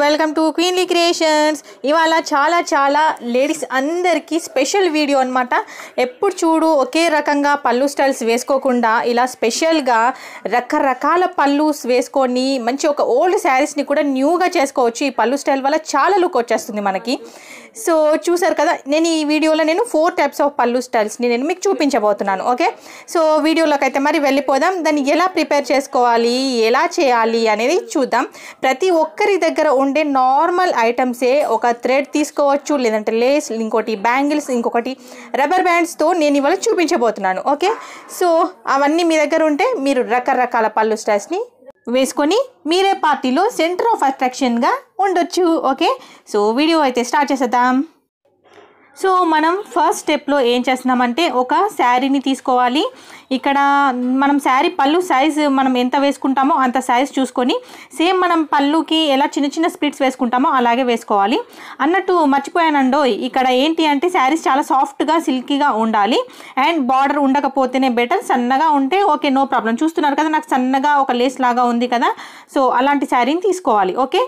welcome to Queenly creations ఇవాళ చాలా చాలా లేడీస్ అందరికీ స్పెషల్ వీడియో అనమాట ఎప్పుడు చూడు ఒకే రకంగా పళ్ళు స్టైల్స్ వేసుకోకుండా ఇలా స్పెషల్గా రకరకాల పళ్ళుస్ వేసుకొని మంచి ఒక ఓల్డ్ శారీస్ని కూడా న్యూగా చేసుకోవచ్చు ఈ పళ్ళు స్టైల్ వల్ల చాలా లుక్ వచ్చేస్తుంది మనకి సో చూసారు కదా నేను ఈ వీడియోలో నేను ఫోర్ టైప్స్ ఆఫ్ పళ్ళు స్టైల్స్ని నేను మీకు చూపించబోతున్నాను ఓకే సో వీడియోలోకి అయితే మరి వెళ్ళిపోదాం దాన్ని ఎలా ప్రిపేర్ చేసుకోవాలి ఎలా చేయాలి అనేది చూద్దాం ప్రతి ఒక్కరి దగ్గర ఉండే నార్మల్ ఐటమ్సే ఒక థ్రెడ్ తీసుకోవచ్చు లేదంటే లేస్ ఇంకోటి బ్యాంగిల్స్ ఇంకొకటి రబ్బర్ బ్యాండ్స్తో నేను ఇవాళ చూపించబోతున్నాను ఓకే సో అవన్నీ మీ దగ్గర ఉంటే మీరు రకరకాల పళ్ళు స్టైల్స్ని వేసుకొని మీరే పార్టీలో సెంటర్ ఆఫ్ అట్రాక్షన్గా ఉండొచ్చు ఓకే సో వీడియో అయితే స్టార్ట్ చేసేద్దాం సో మనం ఫస్ట్ స్టెప్లో ఏం చేస్తున్నామంటే ఒక శారీని తీసుకోవాలి ఇక్కడ మనం శారీ పళ్ళు సైజ్ మనం ఎంత వేసుకుంటామో అంత సైజ్ చూసుకొని సేమ్ మనం పళ్ళుకి ఎలా చిన్న చిన్న స్ప్లిట్స్ వేసుకుంటామో అలాగే వేసుకోవాలి అన్నట్టు మర్చిపోయానండో ఇక్కడ ఏంటి అంటే శారీస్ చాలా సాఫ్ట్గా సిల్కీగా ఉండాలి అండ్ బార్డర్ ఉండకపోతేనే బెటర్ సన్నగా ఉంటే ఓకే నో ప్రాబ్లం చూస్తున్నారు కదా నాకు సన్నగా ఒక లేస్ లాగా ఉంది కదా సో అలాంటి శారీని తీసుకోవాలి ఓకే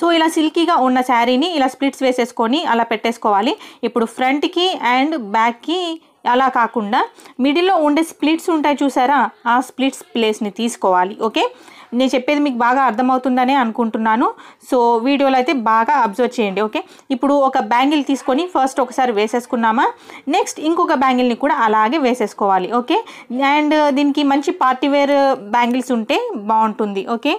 సో ఇలా సిల్కీగా ఉన్న శారీని ఇలా స్ప్లిట్స్ వేసేసుకొని అలా పెట్టేసుకోవాలి ఇప్పుడు ఫ్రంట్కి అండ్ బ్యాక్కి అలా కాకుండా మిడిల్లో ఉండే స్ప్లిట్స్ ఉంటాయి చూసారా ఆ స్ప్లిట్స్ ప్లేస్ని తీసుకోవాలి ఓకే నేను చెప్పేది మీకు బాగా అర్థమవుతుందనే అనుకుంటున్నాను సో వీడియోలో అయితే బాగా అబ్జర్వ్ చేయండి ఓకే ఇప్పుడు ఒక బ్యాంగిల్ తీసుకొని ఫస్ట్ ఒకసారి వేసేసుకున్నామా నెక్స్ట్ ఇంకొక బ్యాంగిల్ని కూడా అలాగే వేసేసుకోవాలి ఓకే అండ్ దీనికి మంచి పార్టీవేర్ బ్యాంగిల్స్ ఉంటే బాగుంటుంది ఓకే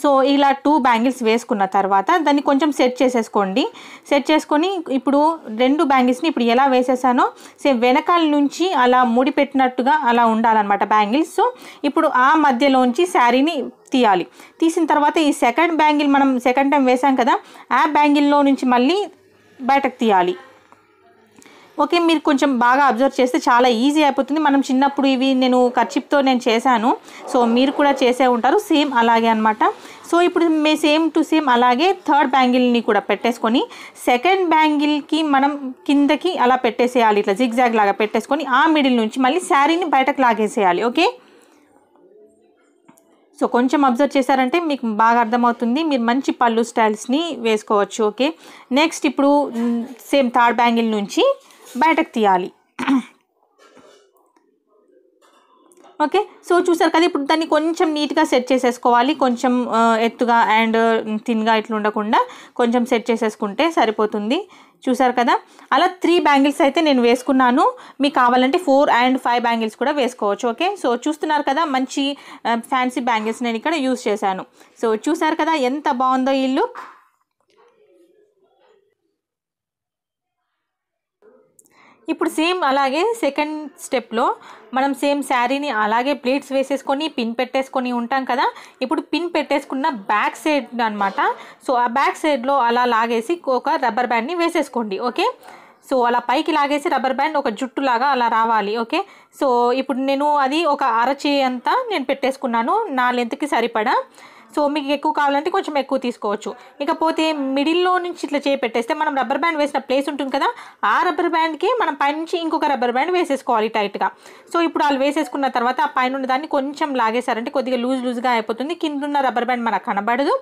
సో ఇలా టూ బ్యాంగిల్స్ వేసుకున్న తర్వాత దాన్ని కొంచెం సెట్ చేసేసుకోండి సెట్ చేసుకొని ఇప్పుడు రెండు బ్యాంగిల్స్ని ఇప్పుడు ఎలా వేసేసానో సేమ్ వెనకాల నుంచి అలా ముడిపెట్టినట్టుగా అలా ఉండాలన్నమాట బ్యాంగిల్స్ సో ఇప్పుడు ఆ మధ్యలోంచి శారీని తీయాలి తీసిన తర్వాత ఈ సెకండ్ బ్యాంగిల్ మనం సెకండ్ టైం వేసాం కదా ఆ బ్యాంగిల్లో నుంచి మళ్ళీ బయటకు తీయాలి ఓకే మీరు కొంచెం బాగా అబ్జర్వ్ చేస్తే చాలా ఈజీ అయిపోతుంది మనం చిన్నప్పుడు ఇవి నేను ఖర్చిప్తో నేను చేశాను సో మీరు కూడా చేసే ఉంటారు సేమ్ అలాగే అనమాట సో ఇప్పుడు మే సేమ్ టు సేమ్ అలాగే థర్డ్ బ్యాంగిల్ని కూడా పెట్టేసుకొని సెకండ్ బ్యాంగిల్కి మనం కిందకి అలా పెట్టేసేయాలి ఇట్లా జిగ్జాగ్ లాగా పెట్టేసుకొని ఆ మిడిల్ నుంచి మళ్ళీ శారీని బయటకు లాగేసేయాలి ఓకే సో కొంచెం అబ్జర్వ్ చేశారంటే మీకు బాగా అర్థమవుతుంది మీరు మంచి పళ్ళు స్టైల్స్ని వేసుకోవచ్చు ఓకే నెక్స్ట్ ఇప్పుడు సేమ్ థర్డ్ బ్యాంగిల్ నుంచి బయటకు తీయాలి ఓకే సో చూసారు కదా ఇప్పుడు దాన్ని కొంచెం నీట్గా సెట్ చేసేసుకోవాలి కొంచెం ఎత్తుగా అండ్ థిన్గా ఇట్లా ఉండకుండా కొంచెం సెట్ చేసేసుకుంటే సరిపోతుంది చూసారు కదా అలా త్రీ బ్యాంగిల్స్ అయితే నేను వేసుకున్నాను మీకు కావాలంటే ఫోర్ అండ్ ఫైవ్ బ్యాంగిల్స్ కూడా వేసుకోవచ్చు ఓకే సో చూస్తున్నారు కదా మంచి ఫ్యాన్సీ బ్యాంగిల్స్ నేను ఇక్కడ యూస్ చేశాను సో చూసారు కదా ఎంత బాగుందో ఈ లుక్ ఇప్పుడు సేమ్ అలాగే సెకండ్ స్టెప్లో మనం సేమ్ శారీని అలాగే ప్లేట్స్ వేసేసుకొని పిన్ పెట్టేసుకొని ఉంటాం కదా ఇప్పుడు పిన్ పెట్టేసుకున్న బ్యాక్ సైడ్ అనమాట సో ఆ బ్యాక్ సైడ్లో అలా లాగేసి ఒక రబ్బర్ బ్యాండ్ని వేసేసుకోండి ఓకే సో అలా పైకి లాగేసి రబ్బర్ బ్యాండ్ ఒక జుట్టు లాగా అలా రావాలి ఓకే సో ఇప్పుడు నేను అది ఒక అరచేయి అంతా నేను పెట్టేసుకున్నాను నా లెంత్కి సరిపడా సో మీకు ఎక్కువ కావాలంటే కొంచెం ఎక్కువ తీసుకోవచ్చు ఇకపోతే మిడిల్లో నుంచి ఇట్లా చేపెట్టేస్తే మనం రబ్బర్ బ్యాండ్ వేసిన ప్లేస్ ఉంటుంది కదా ఆ రబ్బర్ బ్యాండ్కి మనం నుంచి ఇంకొక రబ్బర్ బ్యాండ్ వేసేసుకోవాలి టైట్గా సో ఇప్పుడు వాళ్ళు వేసేసుకున్న తర్వాత ఆ పైన ఉన్న దాన్ని కొంచెం లాగేశారంటే కొద్దిగా లూజ్ లూజ్గా అయిపోతుంది కింద ఉన్న రబ్బర్ బ్యాండ్ మనకు కనబడదు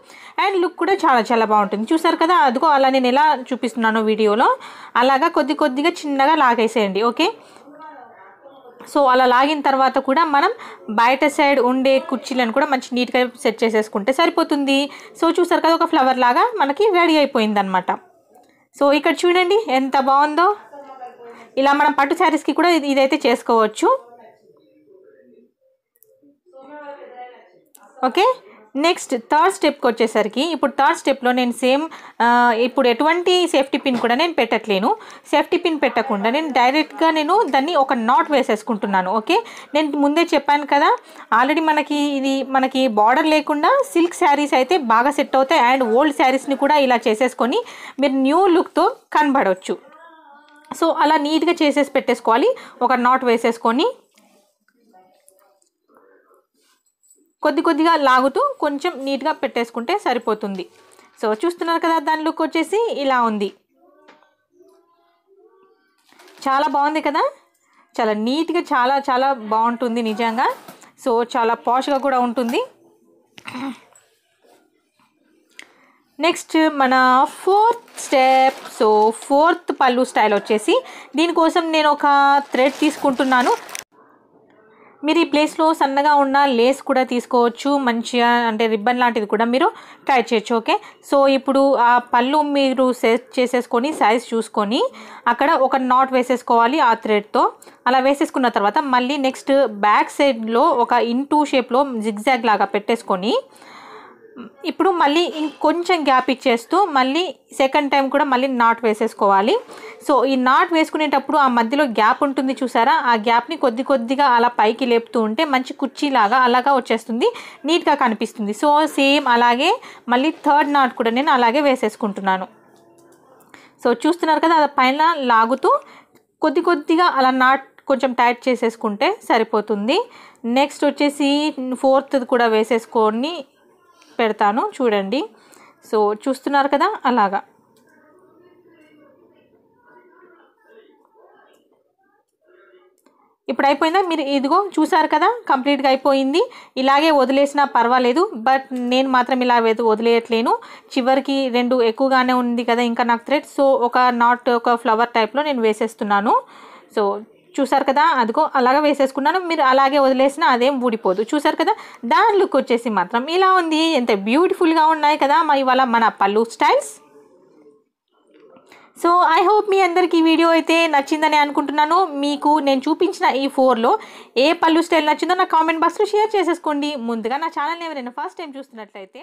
అండ్ లుక్ కూడా చాలా చాలా బాగుంటుంది చూసారు కదా అదిగో అలా నేను ఎలా చూపిస్తున్నాను వీడియోలో అలాగా కొద్ది కొద్దిగా చిన్నగా లాగేసేయండి ఓకే సో అలా లాగిన తర్వాత కూడా మనం బయట సైడ్ ఉండే కుర్చీలను కూడా మంచి నీట్గా సెట్ చేసేసుకుంటే సరిపోతుంది సో చూసారు కదా ఒక ఫ్లవర్ లాగా మనకి రెడీ అయిపోయిందనమాట సో ఇక్కడ చూడండి ఎంత బాగుందో ఇలా మనం పట్టు శారీస్కి కూడా ఇదైతే చేసుకోవచ్చు ఓకే నెక్స్ట్ థర్డ్ స్టెప్కి వచ్చేసరికి ఇప్పుడు థర్డ్ స్టెప్లో నేను సేమ్ ఇప్పుడు ఎటువంటి సేఫ్టీ పిన్ కూడా నేను పెట్టట్లేను సేఫ్టీ పిన్ పెట్టకుండా నేను డైరెక్ట్గా నేను దాన్ని ఒక నాట్ వేసేసుకుంటున్నాను ఓకే నేను ముందే చెప్పాను కదా ఆల్రెడీ మనకి ఇది మనకి బార్డర్ లేకుండా సిల్క్ శారీస్ అయితే బాగా సెట్ అవుతాయి అండ్ ఓల్డ్ శారీస్ని కూడా ఇలా చేసేసుకొని మీరు న్యూ లుక్తో కనబడవచ్చు సో అలా నీట్గా చేసేసి పెట్టేసుకోవాలి ఒక నాట్ వేసేసుకొని కొద్ది కొద్దిగా లాగుతూ కొంచెం నీట్గా పెట్టేసుకుంటే సరిపోతుంది సో చూస్తున్నారు కదా దాని లుక్ వచ్చేసి ఇలా ఉంది చాలా బాగుంది కదా చాలా నీట్గా చాలా చాలా బాగుంటుంది నిజంగా సో చాలా పాష్గా కూడా ఉంటుంది నెక్స్ట్ మన ఫోర్త్ స్టెప్ సో ఫోర్త్ పళ్ళు స్టైల్ వచ్చేసి దీనికోసం నేను ఒక థ్రెడ్ తీసుకుంటున్నాను మీరు ఈ ప్లేస్లో సన్నగా ఉన్న లేస్ కూడా తీసుకోవచ్చు మంచిగా అంటే రిబ్బన్ లాంటిది కూడా మీరు ట్రై చేయొచ్చు ఓకే సో ఇప్పుడు ఆ పళ్ళు మీరు సెట్ చేసేసుకొని సైజ్ చూసుకొని అక్కడ ఒక నాట్ వేసేసుకోవాలి ఆ థ్రెడ్తో అలా వేసేసుకున్న తర్వాత మళ్ళీ నెక్స్ట్ బ్యాక్ సైడ్లో ఒక ఇంటూ షేప్లో జిగ్జాగ్ లాగా పెట్టేసుకొని ఇప్పుడు మళ్ళీ ఇంకొంచెం గ్యాప్ ఇచ్చేస్తూ మళ్ళీ సెకండ్ టైం కూడా మళ్ళీ నాట్ వేసేసుకోవాలి సో ఈ నాట్ వేసుకునేటప్పుడు ఆ మధ్యలో గ్యాప్ ఉంటుంది చూసారా ఆ గ్యాప్ని కొద్ది కొద్దిగా అలా పైకి లేపుతూ ఉంటే మంచి కుర్చీలాగా అలాగా వచ్చేస్తుంది నీట్గా కనిపిస్తుంది సో సేమ్ అలాగే మళ్ళీ థర్డ్ నాట్ కూడా నేను అలాగే వేసేసుకుంటున్నాను సో చూస్తున్నారు కదా అది పైన లాగుతూ కొద్ది కొద్దిగా అలా నాట్ కొంచెం టైట్ చేసేసుకుంటే సరిపోతుంది నెక్స్ట్ వచ్చేసి ఫోర్త్ కూడా వేసేసుకొని పెడతాను చూడండి సో చూస్తున్నారు కదా అలాగా ఇప్పుడు అయిపోయిందా మీరు ఇదిగో చూసారు కదా కంప్లీట్గా అయిపోయింది ఇలాగే వదిలేసినా పర్వాలేదు బట్ నేను మాత్రం ఇలా వదిలేయట్లేను చివరికి రెండు ఎక్కువగానే ఉంది కదా ఇంకా నాకు థ్రెడ్ సో ఒక నాట్ ఒక ఫ్లవర్ టైప్లో నేను వేసేస్తున్నాను సో చూసారు కదా అదిగో అలాగే వేసేసుకున్నాను మీరు అలాగే వదిలేసినా అదేం ఊడిపోదు చూసారు కదా దాని లుక్ వచ్చేసి మాత్రం ఇలా ఉంది ఎంత బ్యూటిఫుల్గా ఉన్నాయి కదా మా ఇవాళ మన పళ్ళు స్టైల్స్ సో ఐ హోప్ మీ అందరికీ ఈ వీడియో అయితే నచ్చిందని అనుకుంటున్నాను మీకు నేను చూపించిన ఈ ఫోర్లో ఏ పళ్ళు స్టైల్ నచ్చిందో నా కామెంట్ బాక్స్లో షేర్ చేసేసుకోండి ముందుగా నా ఛానల్ని ఎవరైనా ఫస్ట్ టైం చూస్తున్నట్లయితే